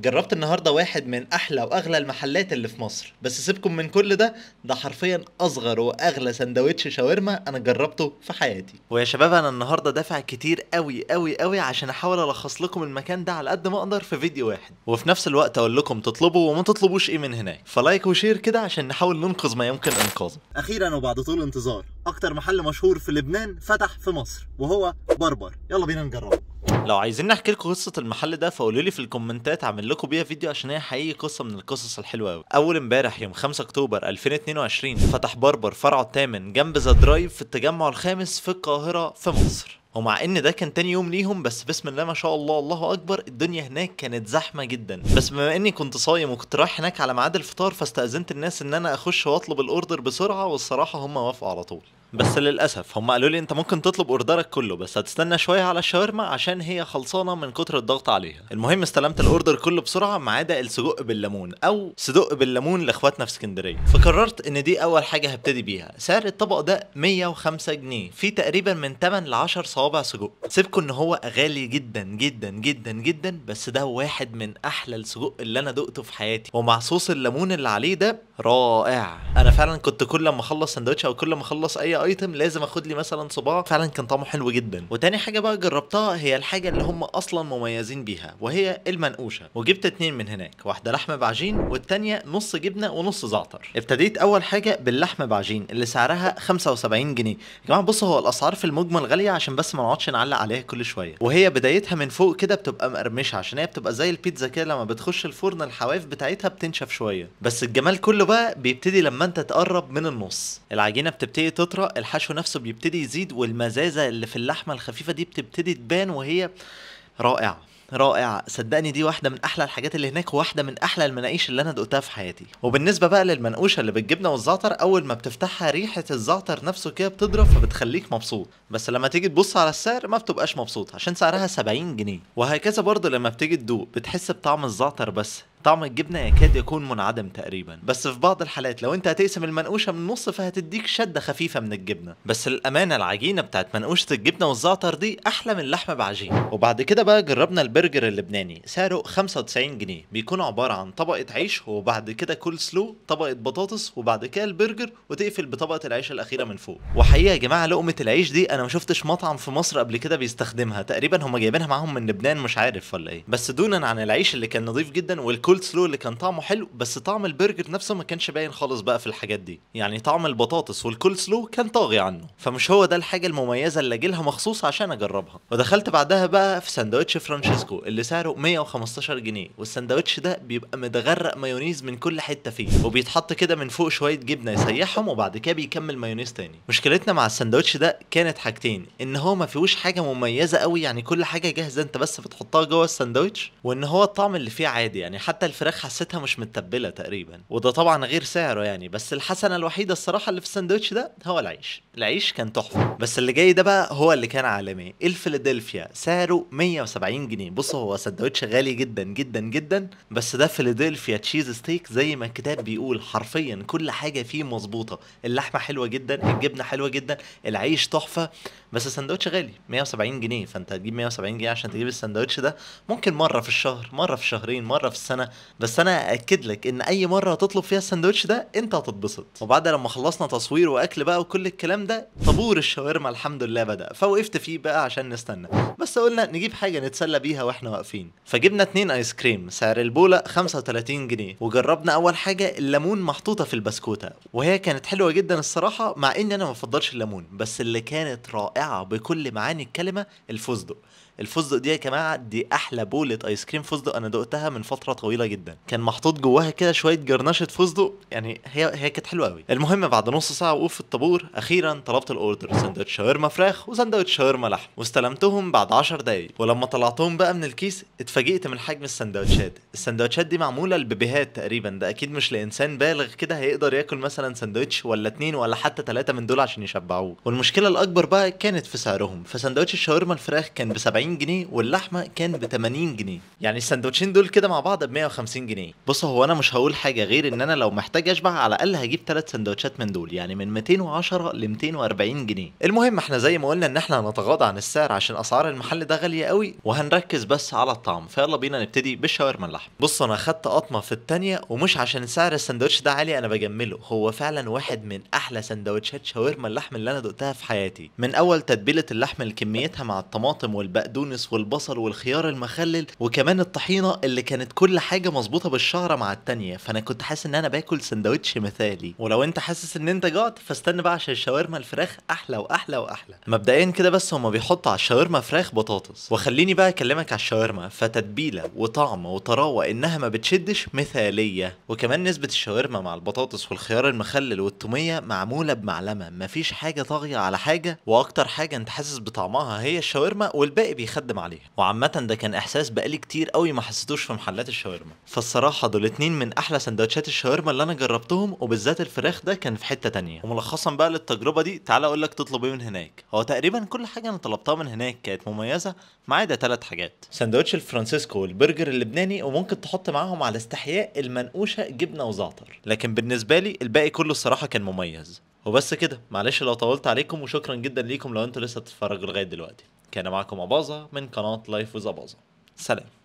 جربت النهارده واحد من احلى واغلى المحلات اللي في مصر بس سيبكم من كل ده ده حرفيا اصغر واغلى سندوتش شاورما انا جربته في حياتي ويا شباب انا النهارده دافع كتير قوي قوي قوي عشان احاول الخص لكم المكان ده على قد ما اقدر في فيديو واحد وفي نفس الوقت اقول لكم تطلبوا وما تطلبوش ايه من هناك فلايك وشير كده عشان نحاول ننقذ ما يمكن انقاذه اخيرا وبعد طول انتظار اكتر محل مشهور في لبنان فتح في مصر وهو بربر يلا بينا نجربه لو عايزين نحكي لكم قصه المحل ده فقولوا لي في الكومنتات اعمل لكم بيها فيديو عشان هي حقيقي قصه من القصص الحلوه قوي اول امبارح يوم 5 اكتوبر 2022 فتح بربر فرعه الثامن جنب ذا درايف في التجمع الخامس في القاهره في مصر ومع ان ده كان تاني يوم ليهم بس بسم الله ما شاء الله الله اكبر الدنيا هناك كانت زحمه جدا بس بما اني كنت صايم وكنت رايح هناك على ميعاد الفطار فاستاذنت الناس ان انا اخش واطلب الاوردر بسرعه والصراحه هم وافقوا على طول بس للاسف هم قالوا لي انت ممكن تطلب اوردرك كله بس هتستنى شويه على الشاورما عشان هي خلصانه من كتر الضغط عليها المهم استلمت الاوردر كله بسرعه ما عدا السجق بالليمون او صدق بالليمون لاخواتنا في اسكندريه فقررت ان دي اول حاجه هبتدي بيها سعر الطبق ده 105 جنيه في تقريبا من 8 ل 10 صوابع سجق سيبكم ان هو غالي جدا جدا جدا جدا بس ده واحد من احلى السجق اللي انا دقته في حياتي ومع صوص الليمون اللي عليه ده رائع انا فعلا كنت كل ما اخلص سندوتش او كل ما اخلص اي ايتم لازم اخد لي مثلا صباع فعلا كان طعمه حلو جدا وتاني حاجه بقى جربتها هي الحاجه اللي هم اصلا مميزين بيها وهي المنقوشه وجبت اتنين من هناك واحده لحمه بعجين والتانيه نص جبنه ونص زعتر ابتديت اول حاجه باللحمه بعجين اللي سعرها 75 جنيه يا جماعه بصوا هو الاسعار في المجمل غاليه عشان بس ما نقعدش نعلق عليها كل شويه وهي بدايتها من فوق كده بتبقى مقرمشه عشان هي بتبقى زي البيتزا كده لما بتخش الفرن الحواف بتاعتها بتنشف شويه بس الجمال كله بقى بيبتدي لما انت تقرب من النص العجينه بتبتدي تطرق الحشو نفسه بيبتدي يزيد والمزازه اللي في اللحمه الخفيفه دي بتبتدي تبان وهي رائعه رائعة صدقني دي واحده من احلى الحاجات اللي هناك واحده من احلى المناقيش اللي انا دقتها في حياتي وبالنسبه بقى للمنقوشه اللي بالجبنه والزعتر اول ما بتفتحها ريحه الزعتر نفسه كده بتضرب فبتخليك مبسوط بس لما تيجي تبص على السعر ما بتبقاش مبسوط عشان سعرها 70 جنيه وهكذا برضه لما بتيجي تدوق بتحس بطعم الزعتر بس طعم الجبنة يكاد يكون منعدم تقريبا بس في بعض الحالات لو انت هتقسم المنقوشة من النص فهتديك شدة خفيفة من الجبنة بس للأمانة العجينة بتاعت منقوشة الجبنة والزعتر دي أحلى من اللحمة بعجين وبعد كده بقى جربنا البرجر اللبناني سعره 95 جنيه بيكون عبارة عن طبقة عيش وبعد كده كول سلو طبقة بطاطس وبعد كده البرجر وتقفل بطبقة العيش الأخيرة من فوق وحقيقة يا جماعة لقمة العيش دي أنا ما شفتش مطعم في مصر قبل كده بيستخدمها تقريبا هم جايبينها معاهم من لبنان مش عارف ولا إيه بس دونا عن العيش اللي كان نظيف جدا والكل الكولد سلو اللي كان طعمه حلو بس طعم البرجر نفسه ما كانش باين خالص بقى في الحاجات دي يعني طعم البطاطس والكولد سلو كان طاغي عنه فمش هو ده الحاجه المميزه اللي اجيلها مخصوص عشان اجربها ودخلت بعدها بقى في سندوتش فرانشيسكو اللي سعره 115 جنيه والسندوتش ده بيبقى متغرق مايونيز من كل حته فيه وبيتحط كده من فوق شويه جبنه يسيحهم وبعد كده بيكمل مايونيز تاني مشكلتنا مع السندوتش ده كانت حاجتين ان هو ما فيهوش حاجه مميزه قوي يعني كل حاجه جاهزه انت بس بتحطها جوه السندوتش وان هو الطعم اللي فيه عادي يعني حتى حتى الفراخ حسيتها مش متبله تقريبا وده طبعا غير سعره يعني بس الحسنه الوحيده الصراحه اللي في الساندوتش ده هو العيش العيش كان تحفه بس اللي جاي ده بقى هو اللي كان عالمي إيه الفيلادلفيا سعره 170 جنيه بصوا هو ساندوتش غالي جدا جدا جدا بس ده فيلادلفيا تشيز ستيك زي ما الكتاب بيقول حرفيا كل حاجه فيه مظبوطه اللحمه حلوه جدا الجبنه حلوه جدا العيش تحفه بس الساندوتش غالي 170 جنيه فانت هتجيب 170 جنيه عشان تجيب الساندوتش ده ممكن مره في الشهر مره في شهرين مره في السنه بس انا اكد لك ان اي مره هتطلب فيها الساندوتش ده انت هتتبسط وبعد لما خلصنا تصوير واكل بقى وكل الكلام ده طابور الشاورما الحمد لله بدا فوقفت فيه بقى عشان نستنى بس قلنا نجيب حاجه نتسلى بيها واحنا واقفين فجبنا اتنين ايس كريم سعر البوله 35 جنيه وجربنا اول حاجه الليمون محطوطه في البسكوته وهي كانت حلوه جدا الصراحه مع ان انا ما بفضلش الليمون بس اللي كانت رائعه بكل معاني الكلمه الفستق الفستق دي يا جماعه دي احلى بوله ايس كريم فستق انا دقتها من فتره طويله جدا كان محطوط جواها كده شويه جرنشه فستق يعني هي هي كانت حلوه قوي المهم بعد نص ساعه وقوف في الطابور اخيرا طلبت الاوردر سندوتش شاورما فراخ وسندوتش شاورما لحم واستلمتهم بعد 10 دقايق ولما طلعتهم بقى من الكيس اتفاجئت من حجم السندوتشات السندوتشات دي معموله لبيبيهات تقريبا ده اكيد مش لانسان بالغ كده هيقدر ياكل مثلا سندوتش ولا اتنين ولا حتى ثلاثه من دول عشان يشبعوه والمشكله الاكبر بقى كانت في سعرهم فسندوتش الشاورما الفراخ كان ب 70 40 جنيه واللحمه كان ب 80 جنيه يعني السندوتشين دول كده مع بعض ب 150 جنيه بص هو انا مش هقول حاجه غير ان انا لو محتاج اشبع على الاقل هجيب ثلاث سندوتشات من دول يعني من 210 ل 240 جنيه المهم احنا زي ما قلنا ان احنا هنتغاضى عن السعر عشان اسعار المحل ده غاليه قوي وهنركز بس على الطعم فيلا بينا نبتدي بالشاورما اللحم بص انا خدت قطمه في الثانيه ومش عشان سعر السندوتش ده عالي انا بجمله هو فعلا واحد من احلى سندوتشات شاورما اللحم اللي انا دقتها في حياتي من اول تتبيله اللحم لكميتها مع الطماطم والبقدونس البقدونس والبصل والخيار المخلل وكمان الطحينه اللي كانت كل حاجه مظبوطه بالشعره مع التانيه فانا كنت حاسس ان انا باكل سندوتش مثالي ولو انت حاسس ان انت جعت فاستنى بقى عشان الشاورما الفراخ احلى واحلى واحلى مبدئيا كده بس هما بيحطوا على الشاورما فراخ بطاطس وخليني بقى اكلمك على الشاورما فتتبيله وطعم وطراوه انها ما بتشدش مثاليه وكمان نسبه الشاورما مع البطاطس والخيار المخلل والتوميه معموله بمعلمه مفيش حاجه طاغيه على حاجه واكتر حاجه انت حاسس بطعمها هي الشاورما والباقي بيخدم عليها وعامه ده كان احساس بقالي كتير قوي ما حسيتوش في محلات الشاورما فالصراحه دول اتنين من احلى سندوتشات الشاورما اللي انا جربتهم وبالذات الفراخ ده كان في حته تانية وملخصا بقى للتجربه دي تعالى اقول لك تطلب ايه من هناك هو تقريبا كل حاجه انا طلبتها من هناك كانت مميزه ما عدا ثلاث حاجات سندوتش الفرانسيسكو والبرجر اللبناني وممكن تحط معاهم على استحياء المنقوشه جبنه وزعتر لكن بالنسبه لي الباقي كله الصراحه كان مميز وبس كده معلش لو طولت عليكم وشكرا جدا ليكم لو انتوا لسه بتتفرجوا لغايه دلوقتي كان معكم أباظة من قناة لايف وزباظة سلام